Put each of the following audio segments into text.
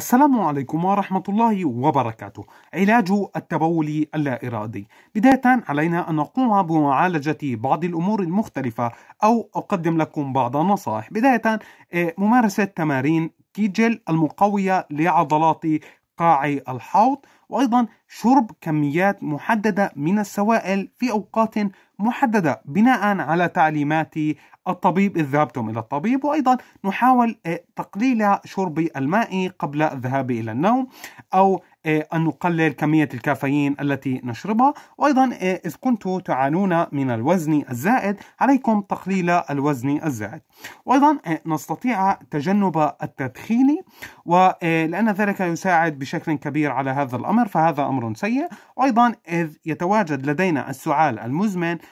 السلام عليكم ورحمة الله وبركاته علاج التبول اللا إرادي بداية علينا أن نقوم بمعالجة بعض الأمور المختلفة أو أقدم لكم بعض النصائح بداية آه، ممارسة تمارين كيجل المقوية لعضلات قاع الحوض وأيضا شرب كميات محددة من السوائل في أوقات محددة بناء على تعليمات الطبيب إذ ذهبتم إلى الطبيب وأيضا نحاول آه، تقليل شرب الماء قبل الذهاب إلى النوم أو آه، أن نقلل كمية الكافيين التي نشربها وأيضا آه، إذ كنتم تعانون من الوزن الزائد عليكم تقليل الوزن الزائد وأيضا نستطيع تجنب التدخين ولأن ذلك يساعد بشكل كبير على هذا الأمر فهذا أمر سيء وأيضا إذ يتواجد لدينا السعال المزمن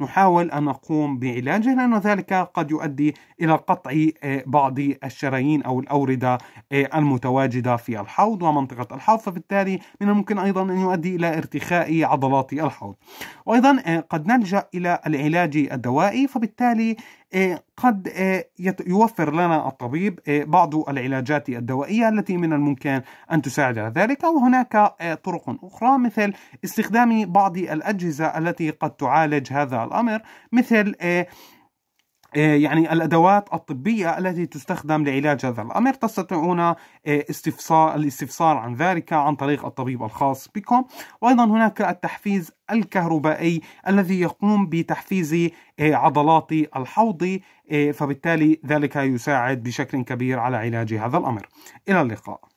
نحاول أن نقوم بعلاجه لأن ذلك قد يؤدي إلى قطع آه، بعض الشرايين أو الأوردة آه، المتواجدة في الحوض ومنطقة الحوض فبالتالي من الممكن أيضا أن يؤدي إلى ارتخاء عضلات الحوض وأيضا آه، قد نلجأ إلى العلاج الدوائي فبالتالي قد يوفر لنا الطبيب بعض العلاجات الدوائية التي من الممكن أن تساعد على ذلك وهناك طرق أخرى مثل استخدام بعض الأجهزة التي قد تعالج هذا الأمر مثل آه، آه، يعني الادوات الطبيه التي تستخدم لعلاج هذا الامر تستطيعون آه، استفسار الاستفسار عن ذلك عن طريق الطبيب الخاص بكم وايضا هناك التحفيز الكهربائي الذي يقوم بتحفيز عضلات الحوض فبالتالي ذلك يساعد بشكل كبير على علاج هذا الامر الى اللقاء